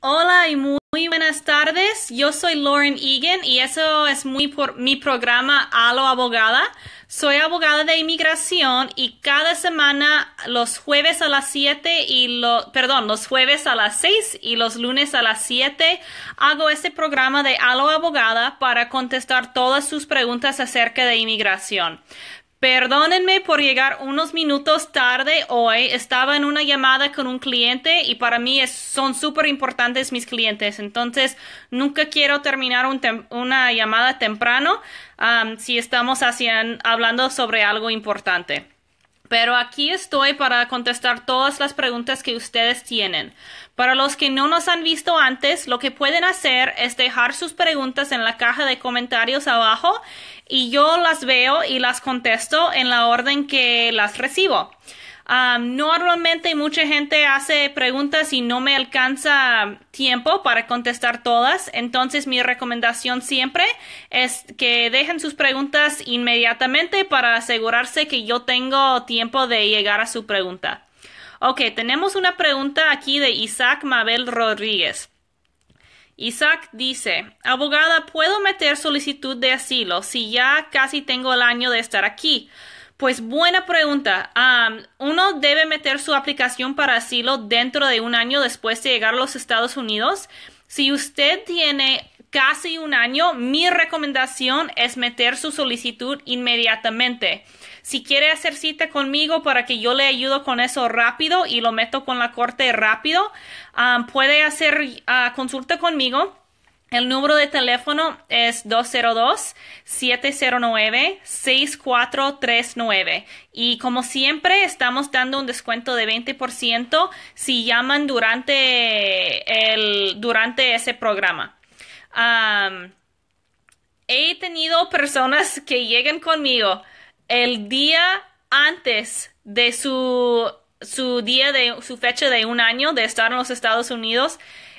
Hola y muy buenas tardes. Yo soy Lauren Egan y eso es muy por mi programa Halo Abogada. Soy abogada de inmigración y cada semana los jueves a las 7 y los, perdón, los jueves a las 6 y los lunes a las 7 hago este programa de Halo Abogada para contestar todas sus preguntas acerca de inmigración. Perdónenme por llegar unos minutos tarde hoy. Estaba en una llamada con un cliente y para mí son súper importantes mis clientes. Entonces, nunca quiero terminar una llamada temprano si estamos hablando sobre algo importante. Pero aquí estoy para contestar todas las preguntas que ustedes tienen. Para los que no nos han visto antes, lo que pueden hacer es dejar sus preguntas en la caja de comentarios abajo y yo las veo y las contesto en la orden que las recibo normalmente mucha gente hace preguntas y no me alcanza tiempo para contestar todas, entonces mi recomendación siempre es que dejen sus preguntas inmediatamente para asegurarse que yo tengo tiempo de llegar a su pregunta. Ok, tenemos una pregunta aquí de Isaac Mabel Rodríguez. Isaac dice, abogada, ¿puedo meter solicitud de asilo si ya casi tengo el año de estar aquí? Pues buena pregunta. uno debe meter su aplicación para asilo dentro de un año después de llegar a los Estados Unidos. Si usted tiene casi un año, mi recomendación es meter su solicitud inmediatamente. Si quiere hacer cita conmigo para que yo le ayudo con eso rápido y lo meto con la corte rápido, puede hacer ah, consulta conmigo. El número de teléfono es 202-709-6439. Y como siempre, estamos dando un descuento de 20% si llaman durante, el, durante ese programa. he tenido personas que llegan conmigo el día antes de su, su día de su fecha de un año de estar en los Estados Unidos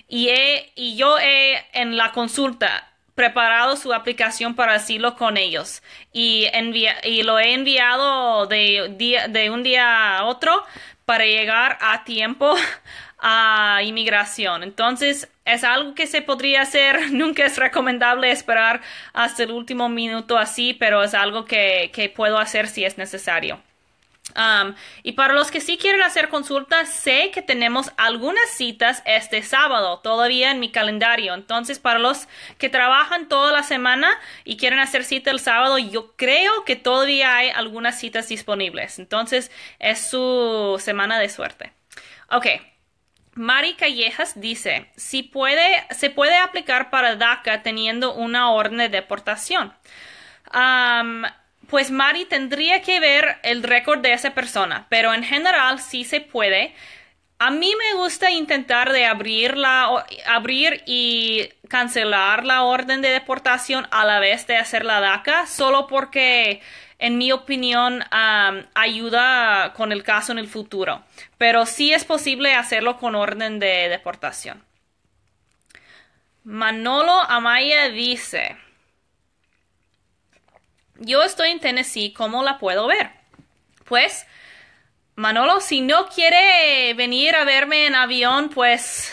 y, he, y yo he en la consulta preparado su aplicación para asilo con ellos y, y lo he enviado de, de un día a otro para llegar a tiempo a inmigración. Entonces, es algo que se podría hacer. Nunca es recomendable esperar hasta el último minuto así, pero es algo que puedo hacer si es necesario y para los que sí quieren hacer consultas, sé que tenemos algunas citas este sábado todavía en mi calendario. Entonces, para los que trabajan toda la semana y quieren hacer cita el sábado, yo creo que todavía hay algunas citas disponibles. Entonces, es su semana de suerte. Ok. Mari Callejas dice, si puede, se puede aplicar para DACA teniendo una orden de deportación. Um, pues Mari tendría que ver el récord de esa persona, pero en general sí se puede. A mí me gusta intentar de abrir, abrir y cancelar la orden de deportación a la vez de hacer la DACA, solo porque en mi opinión, ayuda con el caso en el futuro. Pero sí es posible hacerlo con orden de deportación. Manolo Amaya dice. Yo estoy en Tennessee, ¿cómo la puedo ver? Pues, Manolo, si no quiere venir a verme en avión, pues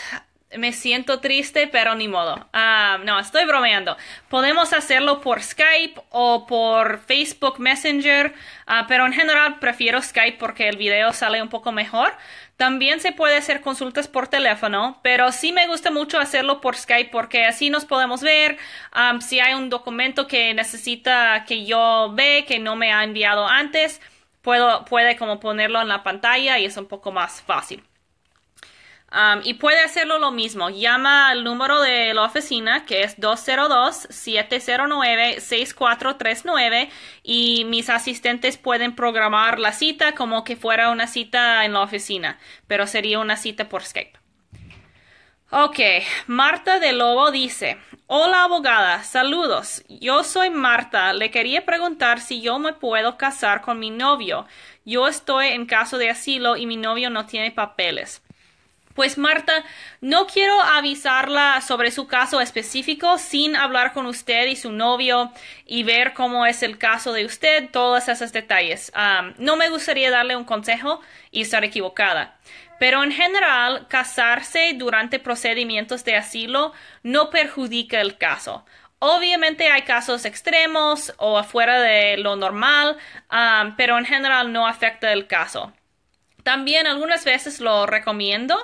me siento triste, pero ni modo. Ah, no, estoy bromeando. Podemos hacerlo por Skype o por Facebook Messenger, ah, pero en general prefiero Skype porque el video sale un poco mejor. También se puede hacer consultas por teléfono, pero sí me gusta mucho hacerlo por Skype porque así nos podemos ver. si hay un documento que necesita que yo ve que no me ha enviado antes, puedo, puede como ponerlo en la pantalla y es un poco más fácil. Um, y puede hacerlo lo mismo. Llama al número de la oficina que es 202-709-6439 y mis asistentes pueden programar la cita como que fuera una cita en la oficina, pero sería una cita por Skype. Ok, Marta de Lobo dice, hola abogada, saludos, yo soy Marta, le quería preguntar si yo me puedo casar con mi novio. Yo estoy en caso de asilo y mi novio no tiene papeles pues Marta, no quiero avisarla sobre su caso específico sin hablar con usted y su novio y ver cómo es el caso de usted, todos esos detalles. no me gustaría darle un consejo y estar equivocada. Pero en general, casarse durante procedimientos de asilo no perjudica el caso. Obviamente hay casos extremos o afuera de lo normal, pero en general no afecta el caso. También algunas veces lo recomiendo.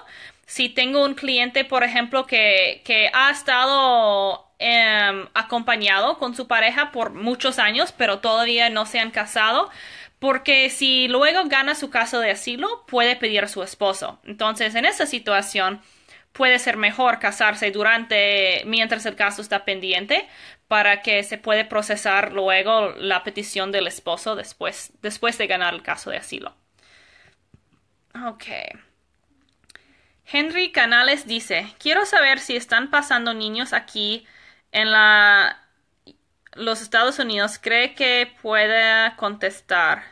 Si tengo un cliente, por ejemplo, que, ha estado em, acompañado con su pareja por muchos años, pero todavía no se han casado, porque si luego gana su caso de asilo, puede pedir a su esposo. Entonces, en esa situación, puede ser mejor casarse durante, mientras el caso está pendiente, para que se puede procesar luego la petición del esposo después, después de ganar el caso de asilo. Ok. Henry Canales dice, quiero saber si están pasando niños aquí en la... los Estados Unidos. ¿Cree que puede contestar?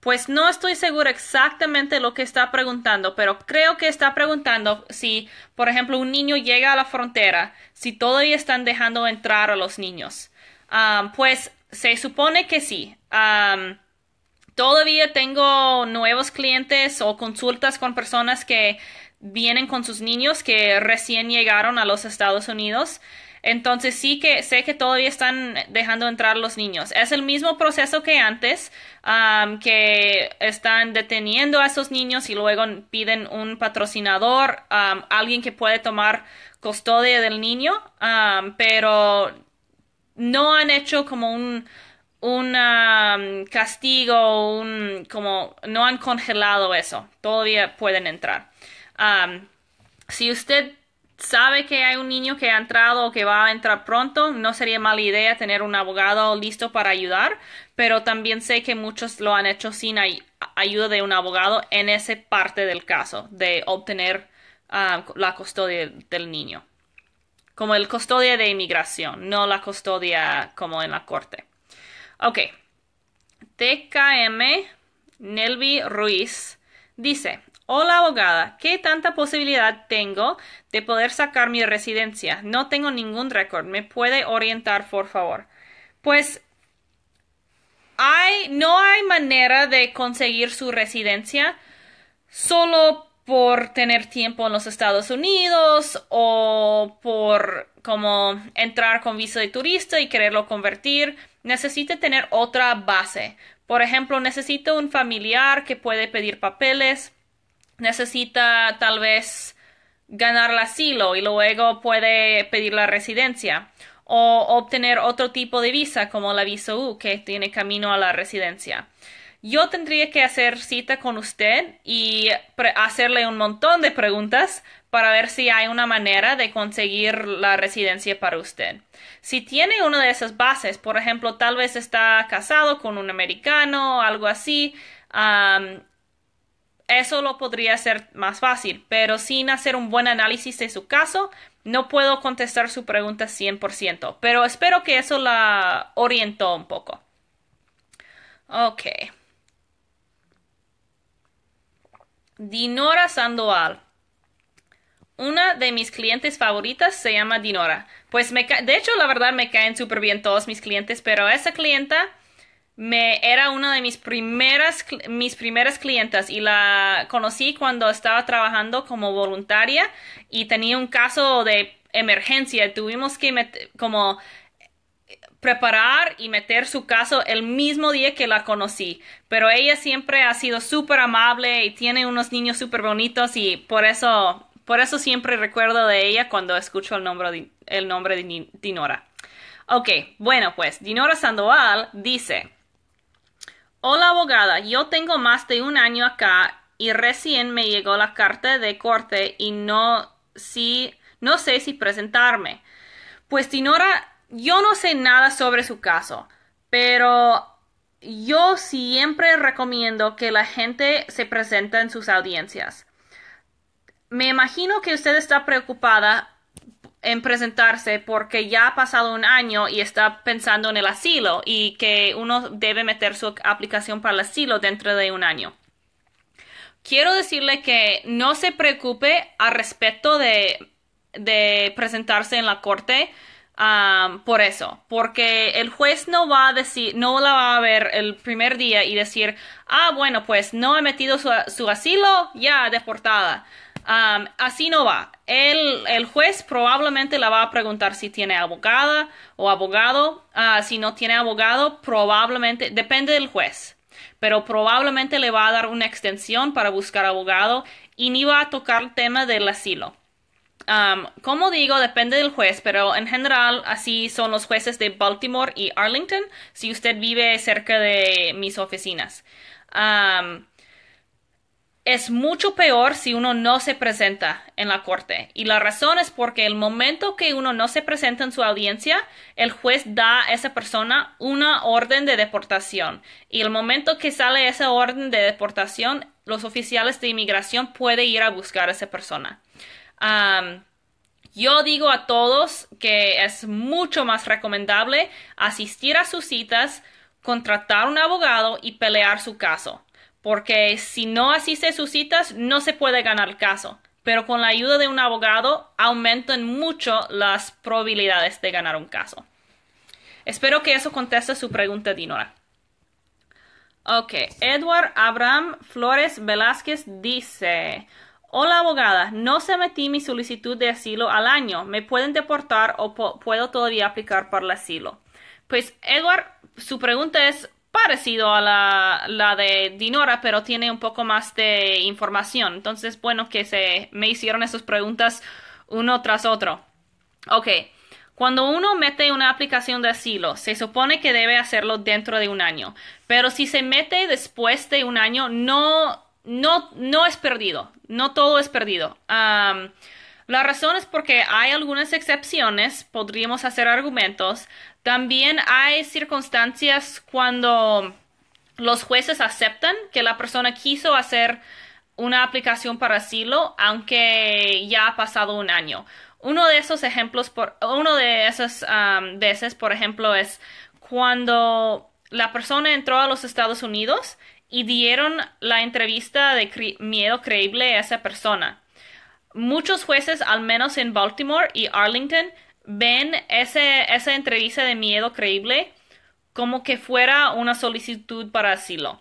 Pues no estoy seguro exactamente lo que está preguntando, pero creo que está preguntando si, por ejemplo, un niño llega a la frontera, si todavía están dejando entrar a los niños. Ah, pues se supone que sí. Ah, Todavía tengo nuevos clientes o consultas con personas que vienen con sus niños que recién llegaron a los Estados Unidos. Entonces sí que sé que todavía están dejando entrar los niños. Es el mismo proceso que antes, que están deteniendo a esos niños y luego piden un patrocinador, alguien que puede tomar custodia del niño, pero no han hecho como un un um, castigo, un, como no han congelado eso, todavía pueden entrar. Um, si usted sabe que hay un niño que ha entrado o que va a entrar pronto, no sería mala idea tener un abogado listo para ayudar, pero también sé que muchos lo han hecho sin ayuda de un abogado en esa parte del caso, de obtener um, la custodia del niño. Como el custodia de inmigración, no la custodia como en la corte. Ok. TKM Nelvi Ruiz dice, Hola abogada, ¿qué tanta posibilidad tengo de poder sacar mi residencia? No tengo ningún récord. ¿Me puede orientar, por favor? Pues hay, no hay manera de conseguir su residencia solo por tener tiempo en los Estados Unidos o por como entrar con visa de turista y quererlo convertir necesita tener otra base. Por ejemplo, necesita un familiar que puede pedir papeles, necesita tal vez ganar el asilo y luego puede pedir la residencia o obtener otro tipo de visa como la visa U que tiene camino a la residencia yo tendría que hacer cita con usted y hacerle un montón de preguntas para ver si hay una manera de conseguir la residencia para usted. Si tiene una de esas bases, por ejemplo, tal vez está casado con un americano, algo así, eso lo podría hacer más fácil, pero sin hacer un buen análisis de su caso, no puedo contestar su pregunta 100%, pero espero que eso la orientó un poco. Ok. Dinora Sandoval. Una de mis clientes favoritas se llama Dinora. Pues me de hecho, la verdad me caen súper bien todos mis clientes, pero esa clienta me era una de mis primeras, mis primeras clientas y la conocí cuando estaba trabajando como voluntaria y tenía un caso de emergencia. Tuvimos que como preparar y meter su caso el mismo día que la conocí. Pero ella siempre ha sido súper amable y tiene unos niños súper bonitos y por eso, por eso siempre recuerdo de ella cuando escucho el nombre de, el nombre de Dinora. Ok, bueno pues, Dinora Sandoval dice, Hola abogada, yo tengo más de un año acá y recién me llegó la carta de corte y no, si, no sé si presentarme. Pues Dinora yo no sé nada sobre su caso, pero yo siempre recomiendo que la gente se presente en sus audiencias. Me imagino que usted está preocupada en presentarse porque ya ha pasado un año y está pensando en el asilo y que uno debe meter su aplicación para el asilo dentro de un año. Quiero decirle que no se preocupe al respecto de, de presentarse en la corte por eso, porque el juez no va a decir, no la va a ver el primer día y decir, ah, bueno, pues no he metido su, asilo, ya deportada. así no va. El, juez probablemente la va a preguntar si tiene abogada o abogado. Ah, si no tiene abogado, probablemente, depende del juez, pero probablemente le va a dar una extensión para buscar abogado y ni va a tocar el tema del asilo. Um, como digo, depende del juez, pero en general así son los jueces de Baltimore y Arlington, si usted vive cerca de mis oficinas. Um, es mucho peor si uno no se presenta en la corte. Y la razón es porque el momento que uno no se presenta en su audiencia, el juez da a esa persona una orden de deportación. Y el momento que sale esa orden de deportación, los oficiales de inmigración pueden ir a buscar a esa persona yo digo a todos que es mucho más recomendable asistir a sus citas, contratar un abogado y pelear su caso, porque si no asiste a sus citas no se puede ganar el caso, pero con la ayuda de un abogado aumentan mucho las probabilidades de ganar un caso. Espero que eso conteste su pregunta, Dinora. Ok, Edward Abraham Flores Velázquez dice, Hola abogada, no se metí mi solicitud de asilo al año. ¿Me pueden deportar o puedo todavía aplicar para el asilo? Pues Edward, su pregunta es parecido a la, la, de Dinora, pero tiene un poco más de información. Entonces, bueno, que se me hicieron esas preguntas uno tras otro. Ok, cuando uno mete una aplicación de asilo, se supone que debe hacerlo dentro de un año, pero si se mete después de un año, no no, no es perdido, no todo es perdido. la razón es porque hay algunas excepciones, podríamos hacer argumentos. También hay circunstancias cuando los jueces aceptan que la persona quiso hacer una aplicación para asilo, aunque ya ha pasado un año. Uno de esos ejemplos, por, uno de esas veces, por ejemplo, es cuando la persona entró a los Estados Unidos y dieron la entrevista de miedo creíble a esa persona. Muchos jueces, al menos en Baltimore y Arlington, ven ese, esa entrevista de miedo creíble como que fuera una solicitud para asilo.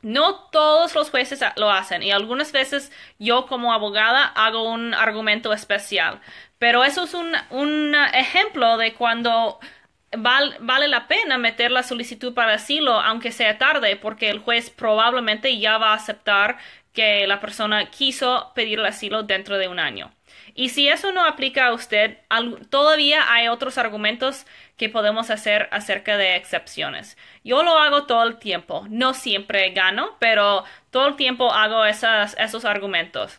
No todos los jueces lo hacen y algunas veces yo como abogada hago un argumento especial, pero eso es un ejemplo de cuando vale la pena meter la solicitud para asilo aunque sea tarde, porque el juez probablemente ya va a aceptar que la persona quiso pedir el asilo dentro de un año. Y si eso no aplica a usted, todavía hay otros argumentos que podemos hacer acerca de excepciones. Yo lo hago todo el tiempo, no siempre gano, pero todo el tiempo hago esas, esos argumentos.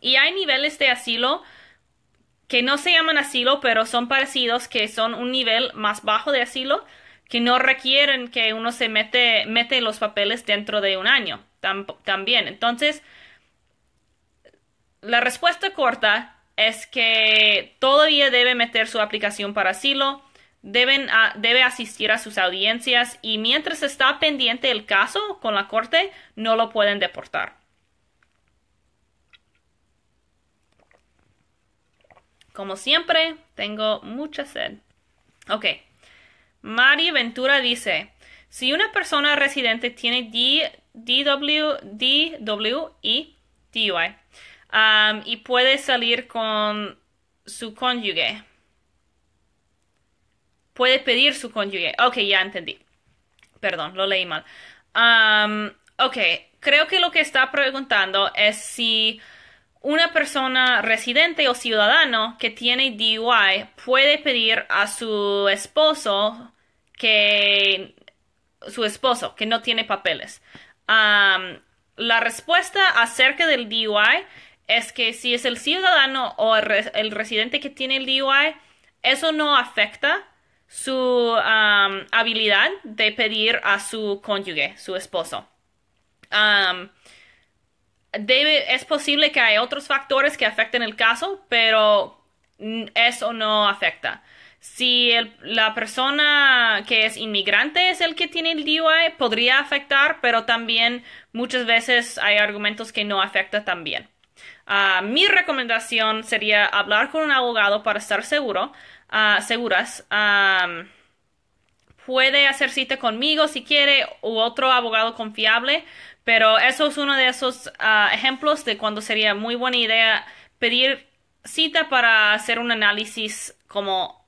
Y hay niveles de asilo que no se llaman asilo, pero son parecidos, que son un nivel más bajo de asilo, que no requieren que uno se mete, mete los papeles dentro de un año también. Entonces, la respuesta corta es que todavía debe meter su aplicación para asilo, deben debe asistir a sus audiencias y mientras está pendiente el caso con la corte, no lo pueden deportar. Como siempre, tengo mucha sed. Ok. Mari Ventura dice, si una persona residente tiene D, DWI, e, DUI, um, y puede salir con su cónyuge, puede pedir su cónyuge. Ok, ya entendí. Perdón, lo leí mal. Um, ok, creo que lo que está preguntando es si una persona residente o ciudadano que tiene DUI puede pedir a su esposo que su esposo que no tiene papeles. la respuesta acerca del DUI es que si es el ciudadano o el, residente que tiene el DUI, eso no afecta su habilidad de pedir a su cónyuge, su esposo es posible que hay otros factores que afecten el caso, pero eso no afecta. Si la persona que es inmigrante es el que tiene el DUI, podría afectar, pero también muchas veces hay argumentos que no afecta también. Ah, mi recomendación sería hablar con un abogado para estar seguro, ah, seguras. puede hacer cita conmigo si quiere u otro abogado confiable pero eso es uno de esos ah, ejemplos de cuando sería muy buena idea pedir cita para hacer un análisis como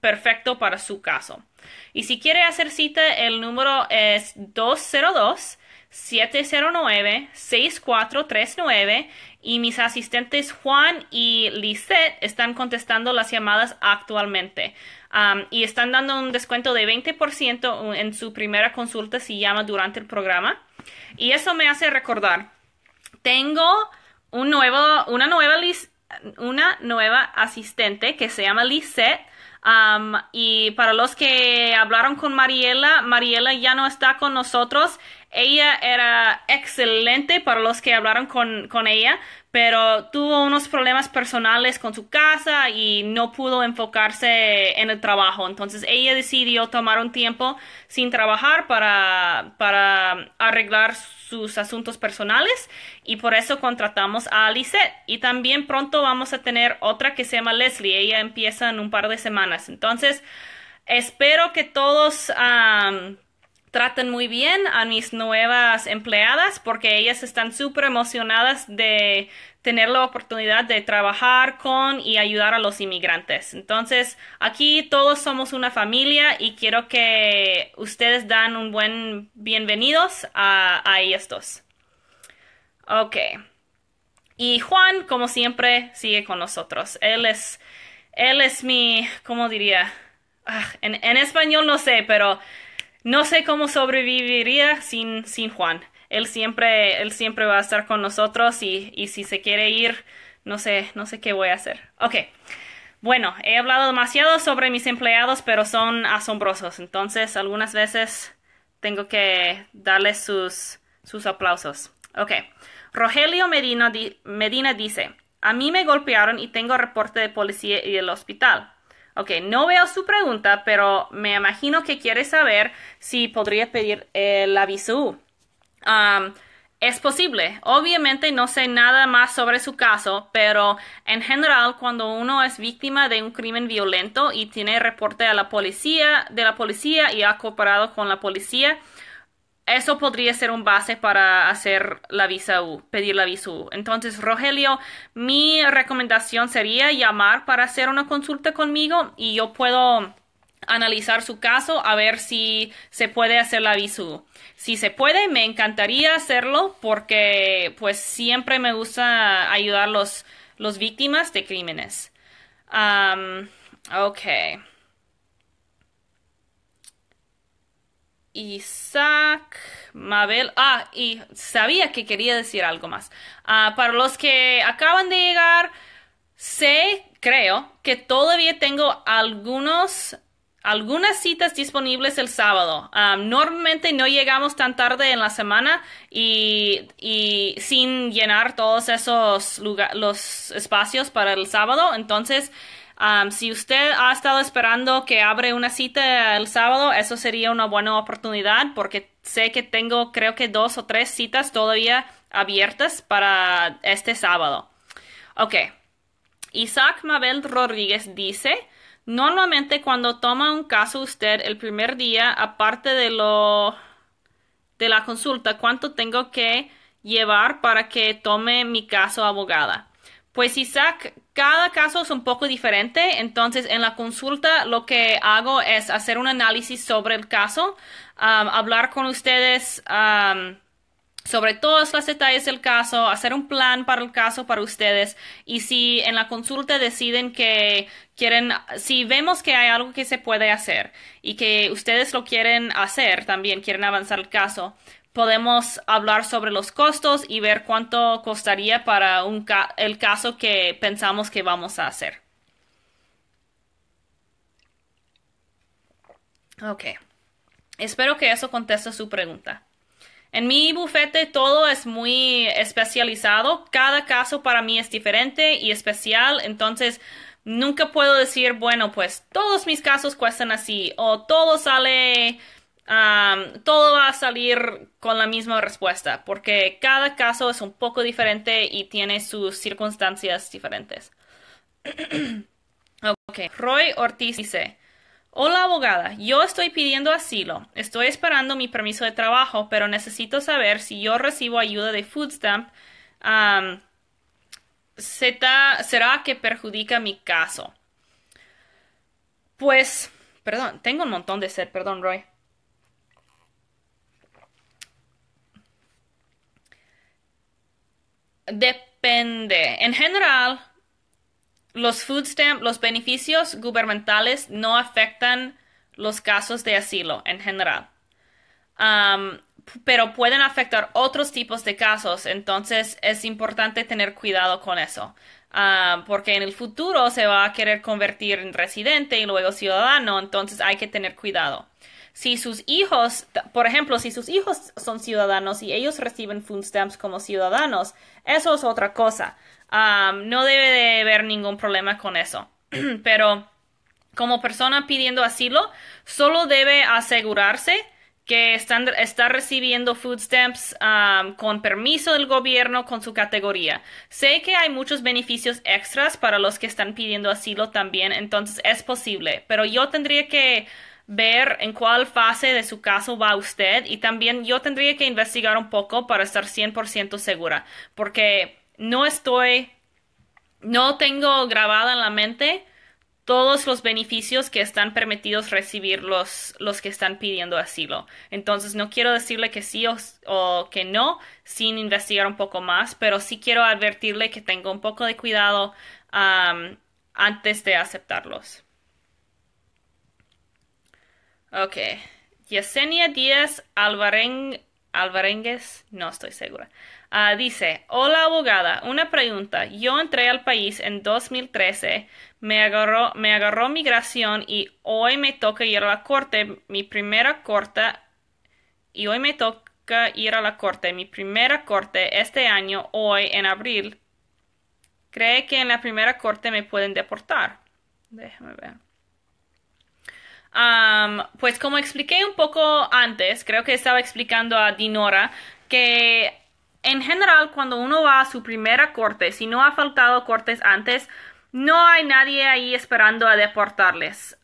perfecto para su caso. Y si quiere hacer cita, el número es 202 709-6439 y mis asistentes Juan y Lisette están contestando las llamadas actualmente y están dando un descuento de 20% en su primera consulta si llama durante el programa. Y eso me hace recordar. Tengo un nuevo, una, nueva una nueva asistente que se llama Lisette. y para los que hablaron con Mariela, Mariela ya no está con nosotros. Ella era excelente para los que hablaron con ella, pero tuvo unos problemas personales con su casa y no pudo enfocarse en el trabajo. Entonces ella decidió tomar un tiempo sin trabajar para, para arreglar sus asuntos personales y por eso contratamos a Alice Y también pronto vamos a tener otra que se llama Leslie. Ella empieza en un par de semanas. Entonces espero que todos... Traten muy bien a mis nuevas empleadas porque ellas están súper emocionadas de tener la oportunidad de trabajar con y ayudar a los inmigrantes. Entonces, aquí todos somos una familia y quiero que ustedes dan un buen bienvenidos a, estos. Ok. Y Juan, como siempre, sigue con nosotros. Él es, él es mi, ¿cómo diría? Ah, en, en español no sé, pero no sé cómo sobreviviría sin, sin Juan. Él siempre, él siempre va a estar con nosotros y, si se quiere ir, no sé, no sé qué voy a hacer. Ok. Bueno, he hablado demasiado sobre mis empleados, pero son asombrosos. Entonces, algunas veces tengo que darles sus, aplausos. Ok. Rogelio Medina, Medina dice, a mí me golpearon y tengo reporte de policía y del hospital. Ok, no veo su pregunta, pero me imagino que quiere saber si podría pedir el aviso. Um, es posible. Obviamente no sé nada más sobre su caso, pero en general cuando uno es víctima de un crimen violento y tiene reporte a la policía, de la policía y ha cooperado con la policía, eso podría ser un base para hacer la visa U, pedir la visa U. Entonces, Rogelio, mi recomendación sería llamar para hacer una consulta conmigo y yo puedo analizar su caso a ver si se puede hacer la visa U. Si se puede, me encantaría hacerlo porque pues siempre me gusta ayudar a los, víctimas de crímenes. Um, ok. Isaac, Mabel. Ah, y sabía que quería decir algo más. Ah, para los que acaban de llegar, sé, creo, que todavía tengo algunos algunas citas disponibles el sábado. Ah, normalmente no llegamos tan tarde en la semana y, sin llenar todos esos los espacios para el sábado. Entonces, si usted ha estado esperando que abre una cita el sábado, eso sería una buena oportunidad porque sé que tengo creo que dos o tres citas todavía abiertas para este sábado. Ok. Isaac Mabel Rodríguez dice, normalmente cuando toma un caso usted el primer día, aparte de lo de la consulta, ¿cuánto tengo que llevar para que tome mi caso abogada? Pues Isaac, cada caso es un poco diferente, entonces en la consulta lo que hago es hacer un análisis sobre el caso, um, hablar con ustedes um, sobre todos los detalles del caso, hacer un plan para el caso para ustedes y si en la consulta deciden que quieren, si vemos que hay algo que se puede hacer y que ustedes lo quieren hacer también, quieren avanzar el caso, podemos hablar sobre los costos y ver cuánto costaría para un el caso que pensamos que vamos a hacer. Ok. Espero que eso conteste su pregunta. En mi bufete todo es muy especializado. Cada caso para mí es diferente y especial. Entonces, nunca puedo decir, bueno, pues todos mis casos cuestan así o todo sale todo va a salir con la misma respuesta, porque cada caso es un poco diferente y tiene sus circunstancias diferentes. ok, Roy Ortiz dice, Hola abogada, yo estoy pidiendo asilo. Estoy esperando mi permiso de trabajo, pero necesito saber si yo recibo ayuda de Food Stamp. ¿Será que perjudica mi caso? Pues, perdón, tengo un montón de sed, perdón, Roy. Depende. En general, los food stamp, los beneficios gubernamentales no afectan los casos de asilo en general. pero pueden afectar otros tipos de casos, entonces es importante tener cuidado con eso. Ah, porque en el futuro se va a querer convertir en residente y luego ciudadano, entonces hay que tener cuidado si sus hijos, por ejemplo, si sus hijos son ciudadanos y ellos reciben food stamps como ciudadanos, eso es otra cosa. no debe de haber ningún problema con eso. Pero como persona pidiendo asilo, solo debe asegurarse que está recibiendo food stamps con permiso del gobierno con su categoría. Sé que hay muchos beneficios extras para los que están pidiendo asilo también, entonces es posible, pero yo tendría que ver en cuál fase de su caso va usted y también yo tendría que investigar un poco para estar 100% segura, porque no estoy, no tengo grabada en la mente todos los beneficios que están permitidos recibir los, que están pidiendo asilo. Entonces, no quiero decirle que sí o, que no sin investigar un poco más, pero sí quiero advertirle que tengo un poco de cuidado antes de aceptarlos. Ok. Yesenia Díaz Alvarengues, no estoy segura. Ah, dice, hola abogada, una pregunta. Yo entré al país en 2013, me agarró, me agarró migración y hoy me toca ir a la corte, mi primera corte, y hoy me toca ir a la corte, mi primera corte este año, hoy en abril. ¿Cree que en la primera corte me pueden deportar? Déjame ver pues como expliqué un poco antes, creo que estaba explicando a Dinora que en general cuando uno va a su primera corte, si no ha faltado cortes antes, no hay nadie ahí esperando a deportarles.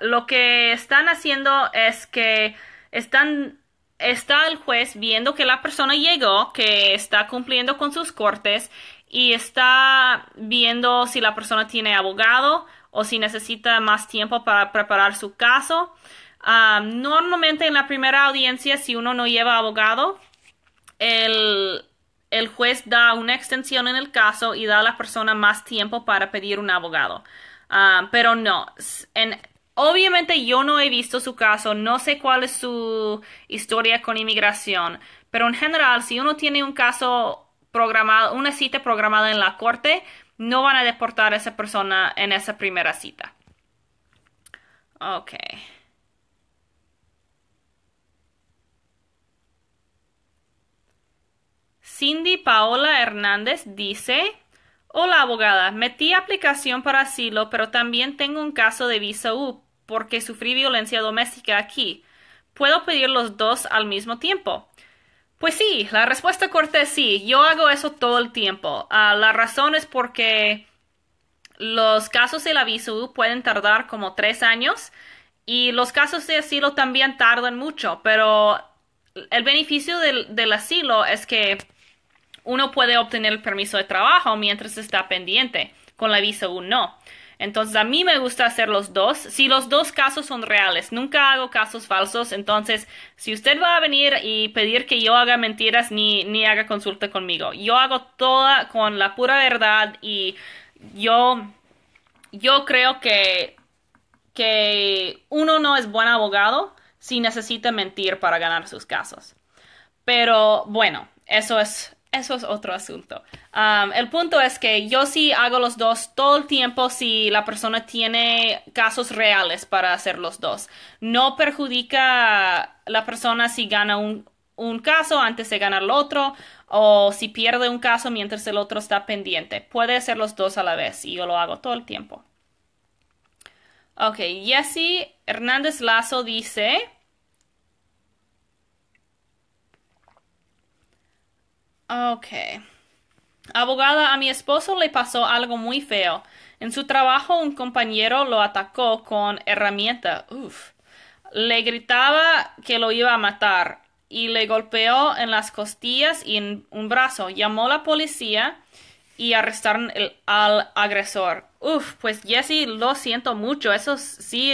lo que están haciendo es que están está el juez viendo que la persona llegó, que está cumpliendo con sus cortes y está viendo si la persona tiene abogado, o si necesita más tiempo para preparar su caso. normalmente en la primera audiencia, si uno no lleva abogado, el, el juez da una extensión en el caso y da a la persona más tiempo para pedir un abogado. pero no, en, obviamente yo no he visto su caso, no sé cuál es su historia con inmigración, pero en general, si uno tiene un caso programado, una cita programada en la corte, no van a deportar a esa persona en esa primera cita. Ok. Cindy Paola Hernández dice, Hola abogada, metí aplicación para asilo, pero también tengo un caso de visa U porque sufrí violencia doméstica aquí. ¿Puedo pedir los dos al mismo tiempo? Pues sí, la respuesta corta es sí. Yo hago eso todo el tiempo. Ah, la razón es porque los casos de la U pueden tardar como tres años y los casos de asilo también tardan mucho, pero el beneficio del, del asilo es que uno puede obtener el permiso de trabajo mientras está pendiente. Con la visa U no. Entonces a mí me gusta hacer los dos. Si los dos casos son reales, nunca hago casos falsos. Entonces si usted va a venir y pedir que yo haga mentiras ni, ni haga consulta conmigo, yo hago toda con la pura verdad y yo, yo creo que, que uno no es buen abogado si necesita mentir para ganar sus casos. Pero bueno, eso es eso es otro asunto. Um, el punto es que yo sí hago los dos todo el tiempo si la persona tiene casos reales para hacer los dos. No perjudica a la persona si gana un, un caso antes de ganar el otro o si pierde un caso mientras el otro está pendiente. Puede hacer los dos a la vez y yo lo hago todo el tiempo. Ok, Jesse Hernández Lazo dice... Ok. Abogada, a mi esposo le pasó algo muy feo. En su trabajo un compañero lo atacó con herramienta. Uf. Le gritaba que lo iba a matar y le golpeó en las costillas y en un brazo. Llamó la policía y arrestaron al agresor. Uf, pues Jesse, lo siento mucho. Eso sí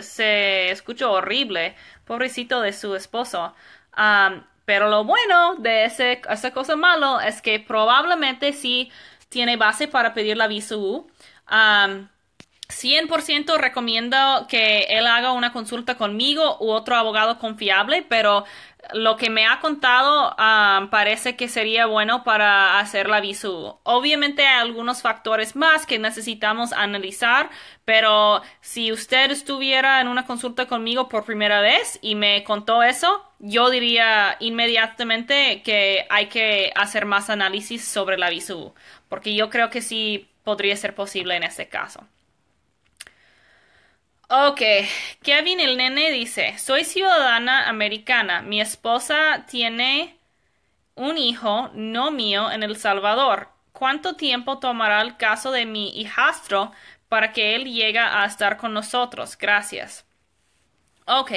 se escuchó horrible. Pobrecito de su esposo. Um, pero lo bueno de ese, esa cosa malo es que probablemente sí tiene base para pedir la visa U. 100% recomiendo que él haga una consulta conmigo u otro abogado confiable, pero lo que me ha contado parece que sería bueno para hacer la U. Obviamente hay algunos factores más que necesitamos analizar, pero si usted estuviera en una consulta conmigo por primera vez y me contó eso, yo diría inmediatamente que hay que hacer más análisis sobre la visu, porque yo creo que sí podría ser posible en este caso. Ok, Kevin el nene dice, soy ciudadana americana, mi esposa tiene un hijo no mío en El Salvador. ¿Cuánto tiempo tomará el caso de mi hijastro para que él llegue a estar con nosotros? Gracias. Ok,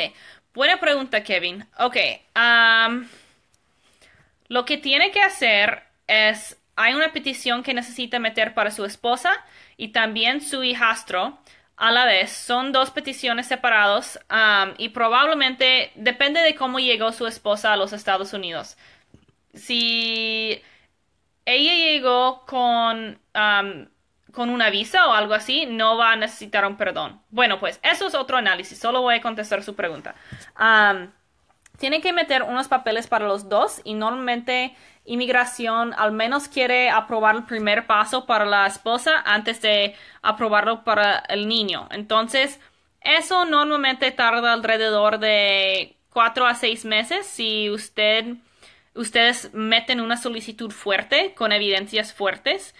Buena pregunta, Kevin. Ok. Um, lo que tiene que hacer es, hay una petición que necesita meter para su esposa y también su hijastro a la vez. Son dos peticiones separados um, y probablemente depende de cómo llegó su esposa a los Estados Unidos. Si ella llegó con... Um, con una visa o algo así, no va a necesitar un perdón. Bueno, pues eso es otro análisis, solo voy a contestar su pregunta. tienen que meter unos papeles para los dos y normalmente inmigración al menos quiere aprobar el primer paso para la esposa antes de aprobarlo para el niño. Entonces, eso normalmente tarda alrededor de cuatro a seis meses si usted, ustedes meten una solicitud fuerte con evidencias fuertes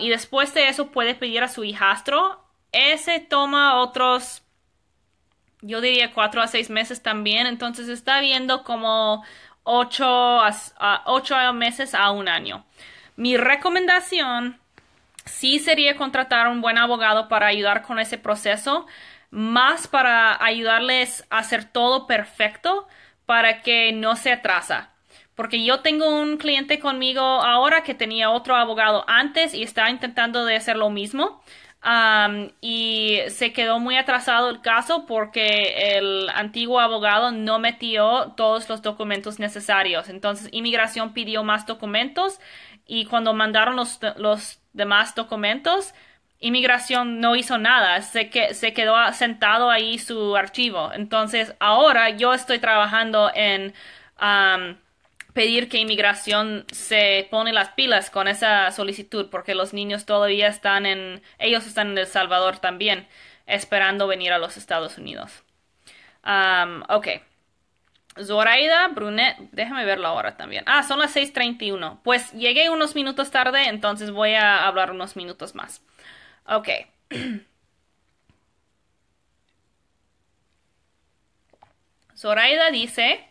y después de eso puede pedir a su hijastro. Ese toma otros, yo diría, cuatro a seis meses también. Entonces está viendo como ocho, a, ocho meses a un año. Mi recomendación sí sería contratar a un buen abogado para ayudar con ese proceso, más para ayudarles a hacer todo perfecto para que no se atrasa. Porque yo tengo un cliente conmigo ahora que tenía otro abogado antes y está intentando de hacer lo mismo. y se quedó muy atrasado el caso porque el antiguo abogado no metió todos los documentos necesarios. Entonces, inmigración pidió más documentos y cuando mandaron los, demás documentos, inmigración no hizo nada, se, que, se quedó sentado ahí su archivo. Entonces, ahora yo estoy trabajando en pedir que inmigración se pone las pilas con esa solicitud porque los niños todavía están en ellos están en El Salvador también esperando venir a los Estados Unidos. ok. Zoraida Brunet, déjame ver la hora también. Ah, son las 6.31. Pues llegué unos minutos tarde, entonces voy a hablar unos minutos más. Ok. Zoraida dice,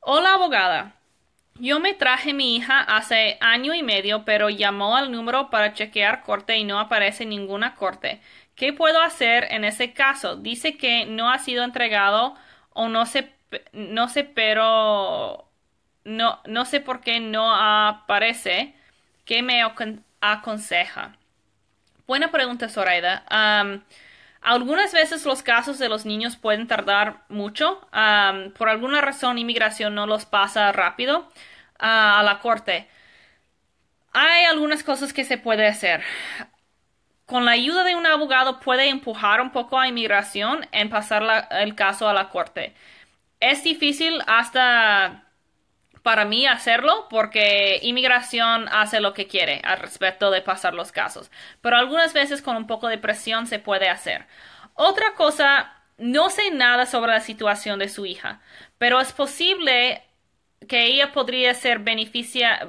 hola abogada, yo me traje mi hija hace año y medio, pero llamó al número para chequear corte y no aparece ninguna corte. ¿Qué puedo hacer en ese caso? Dice que no ha sido entregado o no sé, no sé, pero no, no sé por qué no aparece. ¿Qué me aconseja? Buena pregunta, Zoraida. Algunas veces los casos de los niños pueden tardar mucho. por alguna razón, inmigración no los pasa rápido a la corte. Hay algunas cosas que se puede hacer. Con la ayuda de un abogado puede empujar un poco a inmigración en pasar el caso a la corte. Es difícil hasta para mí hacerlo porque inmigración hace lo que quiere al respecto de pasar los casos, pero algunas veces con un poco de presión se puede hacer. Otra cosa, no sé nada sobre la situación de su hija, pero es posible que ella podría ser beneficia,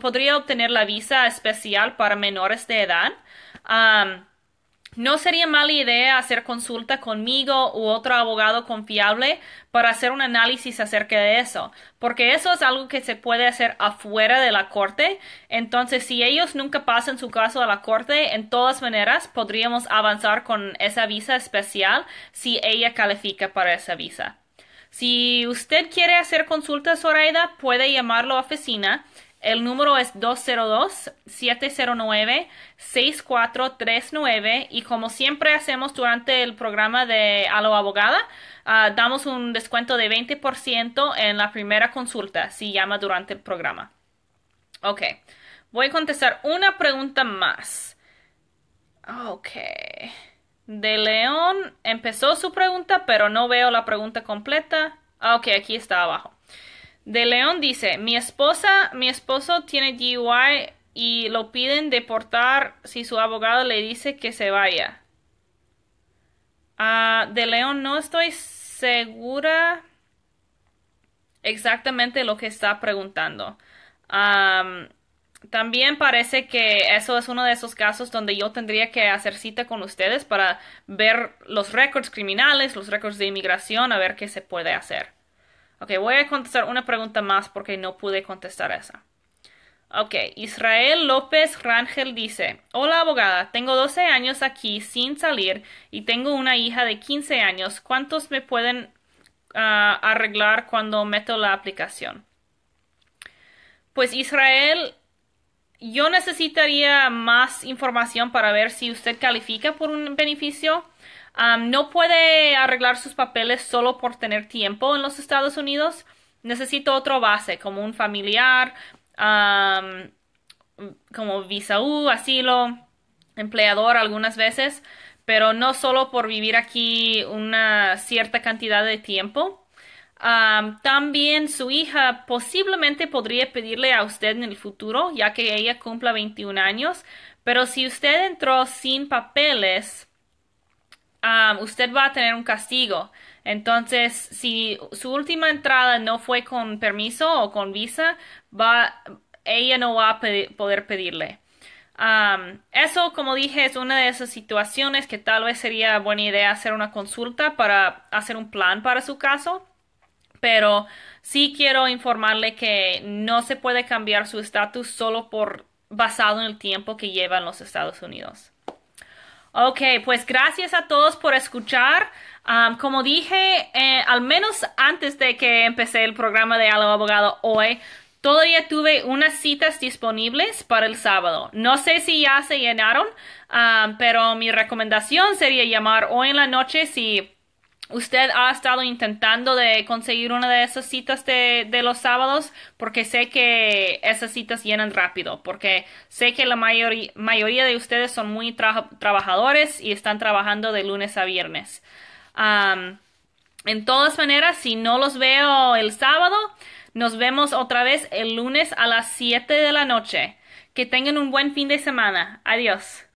podría obtener la visa especial para menores de edad. No sería mala idea hacer consulta conmigo u otro abogado confiable para hacer un análisis acerca de eso, porque eso es algo que se puede hacer afuera de la corte. Entonces, si ellos nunca pasan su caso a la corte, en todas maneras podríamos avanzar con esa visa especial si ella califica para esa visa. Si usted quiere hacer consultas, Zoraida, puede llamar a la oficina el número es 202-709-6439 y como siempre hacemos durante el programa de Alo Abogada, ah, damos un descuento de 20% en la primera consulta si llama durante el programa. Ok, voy a contestar una pregunta más. Ok. De León empezó su pregunta, pero no veo la pregunta completa. Ah, ok, aquí está abajo. De León dice, mi esposa, mi esposo tiene DUI y lo piden deportar si su abogado le dice que se vaya. Ah, de León no estoy segura exactamente lo que está preguntando. también parece que eso es uno de esos casos donde yo tendría que hacer cita con ustedes para ver los récords criminales, los récords de inmigración, a ver qué se puede hacer. Ok, voy a contestar una pregunta más porque no pude contestar esa. Ok, Israel López Rangel dice, hola abogada, tengo 12 años aquí sin salir y tengo una hija de 15 años. ¿Cuántos me pueden ah, arreglar cuando meto la aplicación? Pues Israel, yo necesitaría más información para ver si usted califica por un beneficio no puede arreglar sus papeles solo por tener tiempo en los Estados Unidos. Necesito otro base, como un familiar, como visa asilo, empleador algunas veces, pero no solo por vivir aquí una cierta cantidad de tiempo. también su hija posiblemente podría pedirle a usted en el futuro, ya que ella cumpla 21 años, pero si usted entró sin papeles, Um, usted va a tener un castigo. Entonces, si su última entrada no fue con permiso o con visa, ella no va a poder pedirle. Um, eso, como dije, es una de esas situaciones que tal vez sería buena idea hacer una consulta para hacer un plan para su caso. Pero sí quiero informarle que no se puede cambiar su estatus solo por basado en el tiempo que lleva en los Estados Unidos. Ok, pues gracias a todos por escuchar. como dije, eh, al menos antes de que empecé el programa de Algo Abogado hoy, todavía tuve unas citas disponibles para el sábado. No sé si ya se llenaron, pero mi recomendación sería llamar hoy en la noche si usted ha estado intentando de conseguir una de esas citas de, los sábados porque sé que esas citas llenan rápido, porque sé que la mayoría, de ustedes son muy trabajadores y están trabajando de lunes a viernes. en todas maneras, si no los veo el sábado, nos vemos otra vez el lunes a las 7 de la noche. Que tengan un buen fin de semana. Adiós.